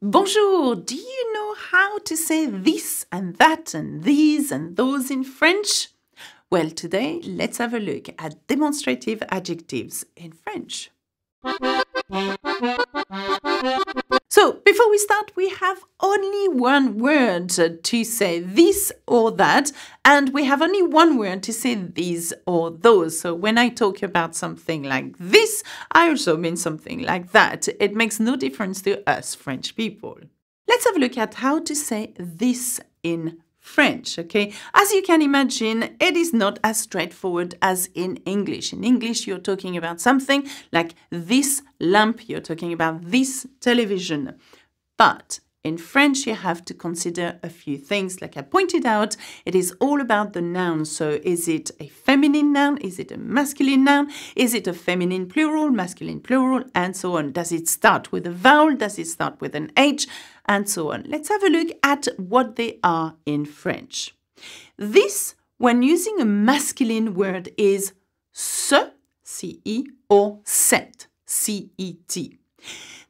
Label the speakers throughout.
Speaker 1: Bonjour! Do you know how to say this and that and these and those in French? Well, today let's have a look at demonstrative adjectives in French. So before we start, we have only one word to say this or that, and we have only one word to say these or those. So when I talk about something like this, I also mean something like that. It makes no difference to us French people. Let's have a look at how to say this in French, okay? As you can imagine, it is not as straightforward as in English. In English, you're talking about something like this lamp, you're talking about this television. But in French, you have to consider a few things. Like I pointed out, it is all about the noun. So is it a feminine noun? Is it a masculine noun? Is it a feminine plural, masculine plural, and so on? Does it start with a vowel? Does it start with an H? And so on. Let's have a look at what they are in French. This, when using a masculine word, is ce, C-E, or set, C-E-T.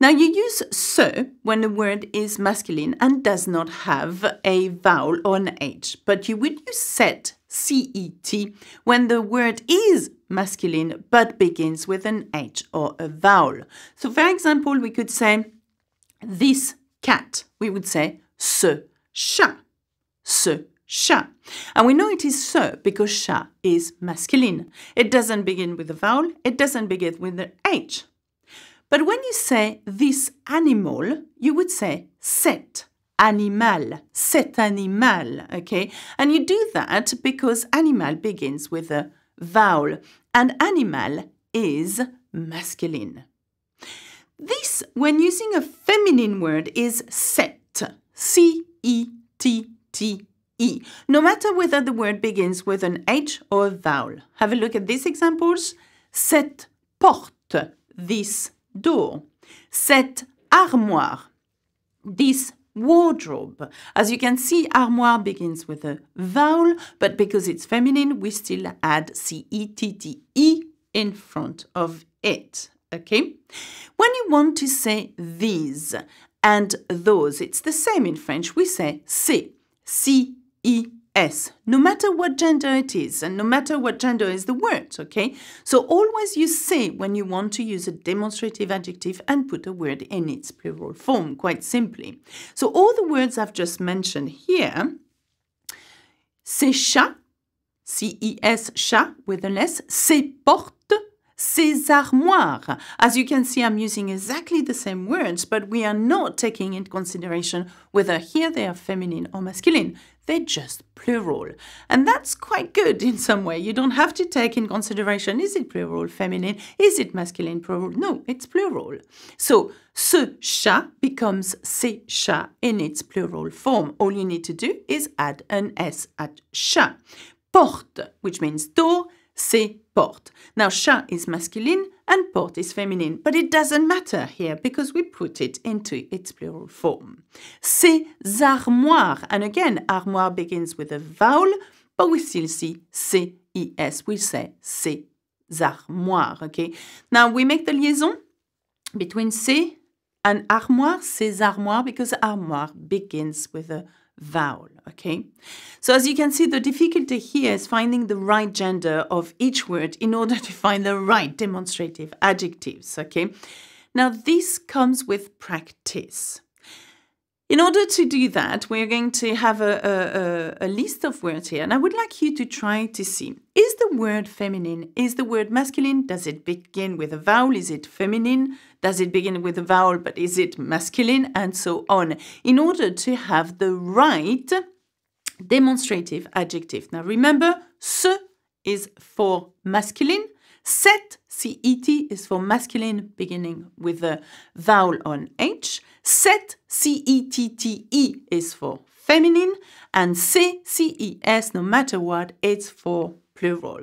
Speaker 1: Now you use so when the word is masculine and does not have a vowel or an H, but you would use set, C-E-T, when the word is masculine but begins with an H or a vowel. So for example, we could say this cat. We would say ce chat, ce chat. And we know it is se because chat is masculine. It doesn't begin with a vowel, it doesn't begin with an H. But when you say this animal, you would say cet animal, cet animal, okay? And you do that because animal begins with a vowel and animal is masculine. This, when using a feminine word, is set, C-E-T-T-E, no matter whether the word begins with an H or a vowel. Have a look at these examples. Cette porte, this door. Cette armoire. This wardrobe. As you can see, armoire begins with a vowel, but because it's feminine, we still add c e t t e in front of it. Okay? When you want to say these and those, it's the same in French. We say c c e. S, no matter what gender it is, and no matter what gender is the word, okay? So always you say when you want to use a demonstrative adjective and put a word in its plural form, quite simply. So all the words I've just mentioned here, c'est chat, C-E-S, chat, with an S, c'est porte, ces armoires. As you can see, I'm using exactly the same words, but we are not taking into consideration whether here they are feminine or masculine. They're just plural. And that's quite good in some way. You don't have to take in consideration is it plural feminine? Is it masculine plural? No, it's plural. So ce chat becomes ces chats in its plural form. All you need to do is add an S at chat. Porte, which means door, c'est porte. Now chat is masculine, and port is feminine, but it doesn't matter here because we put it into its plural form. Ces armoires, and again, armoire begins with a vowel, but we still see C-E-S. We say ces armoires, okay? Now, we make the liaison between C and armoire, ces armoires, because armoire begins with a vowel, okay? So as you can see, the difficulty here is finding the right gender of each word in order to find the right demonstrative adjectives, okay? Now, this comes with practice. In order to do that, we're going to have a, a, a, list of words here, and I would like you to try to see. Is the word feminine? Is the word masculine? Does it begin with a vowel? Is it feminine? Does it begin with a vowel, but is it masculine? And so on, in order to have the right demonstrative adjective. Now remember, ce is for masculine, Set, C-E-T, is for masculine beginning with the vowel on H. Set, C-E-T-T-E, is for feminine. And C, C-E-S, no matter what, it's for plural.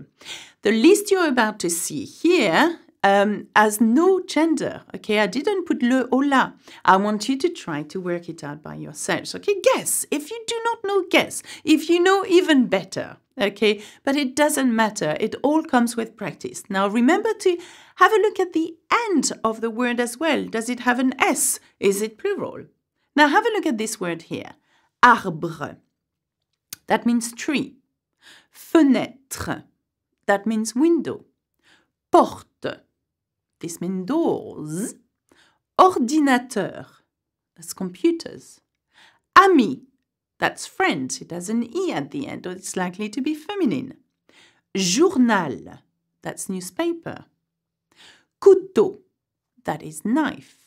Speaker 1: The list you're about to see here um, has no gender. Okay, I didn't put le or la. I want you to try to work it out by yourselves. Okay, guess. If you do not know, guess. If you know, even better. Okay, but it doesn't matter. It all comes with practice. Now remember to have a look at the end of the word as well. Does it have an S? Is it plural? Now have a look at this word here. Arbre. That means tree. Fenêtre. That means window. Porte this means doors. Ordinateur. That's computers. Ami. That's French. It has an E at the end, or it's likely to be feminine. Journal. That's newspaper. Couteau. That is knife.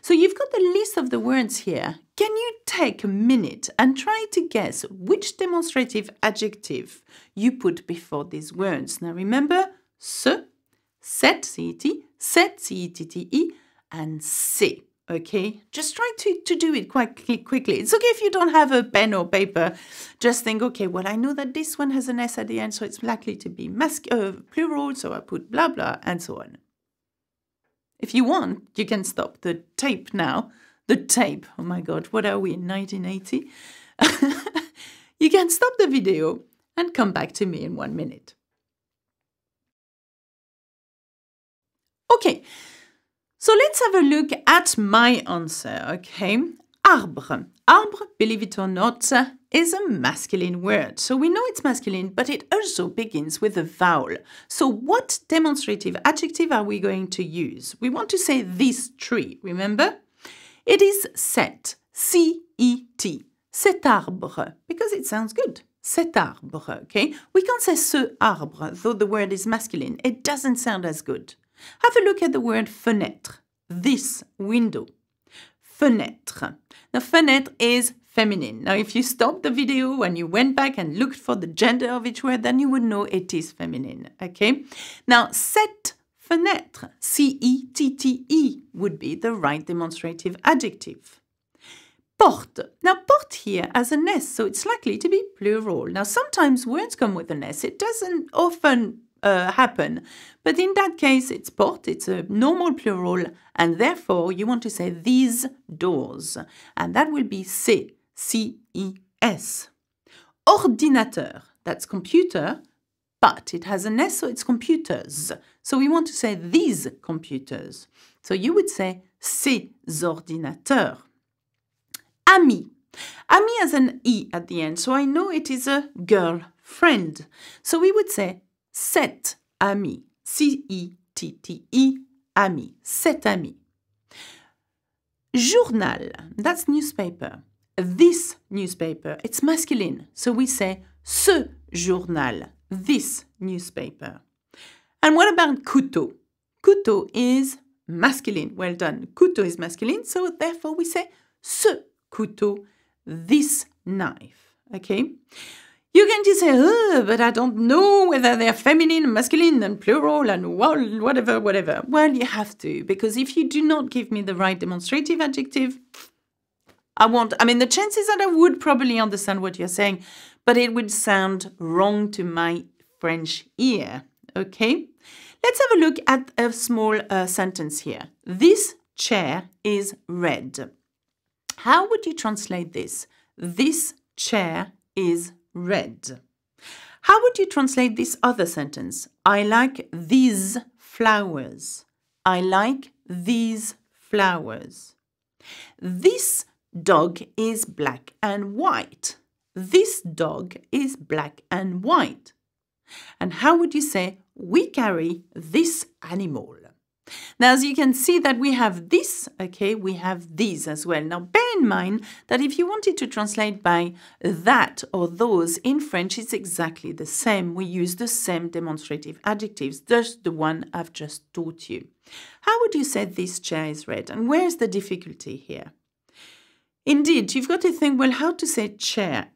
Speaker 1: So you've got the list of the words here. Can you take a minute and try to guess which demonstrative adjective you put before these words? Now remember, ce set, C-E-T, set, C-E-T-T-E, and C. Okay, just try to, to do it quite quickly. It's okay if you don't have a pen or paper. Just think, okay, well, I know that this one has an S at the end, so it's likely to be masculine uh, plural, so I put blah, blah, and so on. If you want, you can stop the tape now. The tape, oh my God, what are we in 1980? you can stop the video and come back to me in one minute. Okay, so let's have a look at my answer, okay? Arbre. Arbre, believe it or not, is a masculine word. So we know it's masculine, but it also begins with a vowel. So what demonstrative adjective are we going to use? We want to say this tree, remember? It is set, C-E-T, cet arbre, because it sounds good. Cet arbre, okay? We can't say ce arbre, though the word is masculine. It doesn't sound as good. Have a look at the word fenêtre, this window. Fenêtre. Now, fenêtre is feminine. Now, if you stopped the video and you went back and looked for the gender of each word, then you would know it is feminine. Okay? Now, cette fenêtre, t t e would be the right demonstrative adjective. Porte. Now, porte here has an S, so it's likely to be plural. Now, sometimes words come with an S. It doesn't often uh, happen. But in that case, it's port, it's a normal plural, and therefore you want to say these doors. And that will be C, C-E-S. Ordinateur, that's computer, but it has an S, so it's computers. So we want to say these computers. So you would say ces ordinateurs. Ami. Ami has an E at the end, so I know it is a girl friend. So we would say sept amis. C-E-T-T-E, amis. Sept amis. Journal, that's newspaper. This newspaper, it's masculine. So we say ce journal, this newspaper. And what about couteau? Couteau is masculine. Well done. Couteau is masculine, so therefore we say ce couteau, this knife. Okay? You can just say, oh, but I don't know whether they're feminine, masculine, and plural, and well, whatever, whatever. Well, you have to, because if you do not give me the right demonstrative adjective, I won't. I mean, the chances that I would probably understand what you're saying, but it would sound wrong to my French ear. Okay? Let's have a look at a small uh, sentence here. This chair is red. How would you translate this? This chair is red. How would you translate this other sentence? I like these flowers. I like these flowers. This dog is black and white. This dog is black and white. And how would you say, we carry this animal? Now, as you can see that we have this, okay, we have these as well. Now, bear in mind that if you wanted to translate by that or those in French, it's exactly the same. We use the same demonstrative adjectives, just the one I've just taught you. How would you say this chair is red? And where's the difficulty here? Indeed, you've got to think, well, how to say chair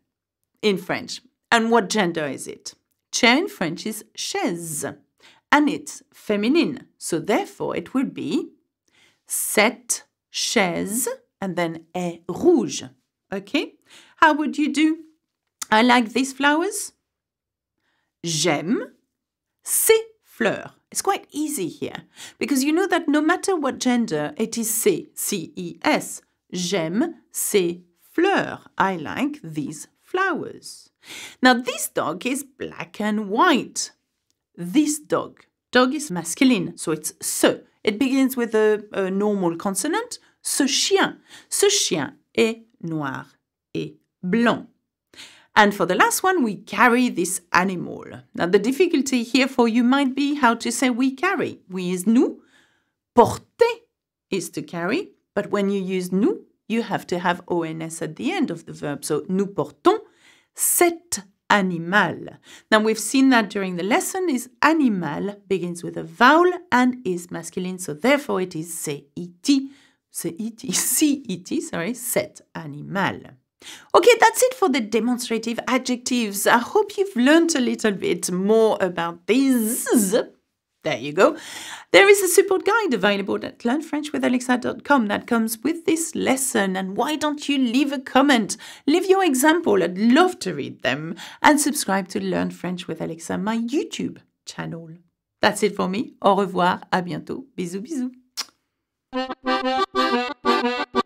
Speaker 1: in French? And what gender is it? Chair in French is chaise and it's feminine. So therefore, it would be cette chaise and then est rouge. Okay? How would you do? I like these flowers. J'aime ces fleurs. It's quite easy here because you know that no matter what gender, it is C, C E S. J'aime ces fleurs. I like these flowers. Now, this dog is black and white this dog. Dog is masculine, so it's ce. It begins with a, a normal consonant, ce chien. Ce chien est noir et blanc. And for the last one, we carry this animal. Now, the difficulty here for you might be how to say we carry. We is nous. Porter is to carry. But when you use nous, you have to have ONS at the end of the verb. So, nous portons cette animal. Now we've seen that during the lesson is animal begins with a vowel and is masculine, so therefore it is CET, sorry, set animal. Okay, that's it for the demonstrative adjectives. I hope you've learned a little bit more about these there you go. There is a support guide available at learnfrenchwithalexa.com that comes with this lesson. And why don't you leave a comment? Leave your example. I'd love to read them. And subscribe to Learn French with Alexa, my YouTube channel. That's it for me. Au revoir. À bientôt. Bisous, bisous.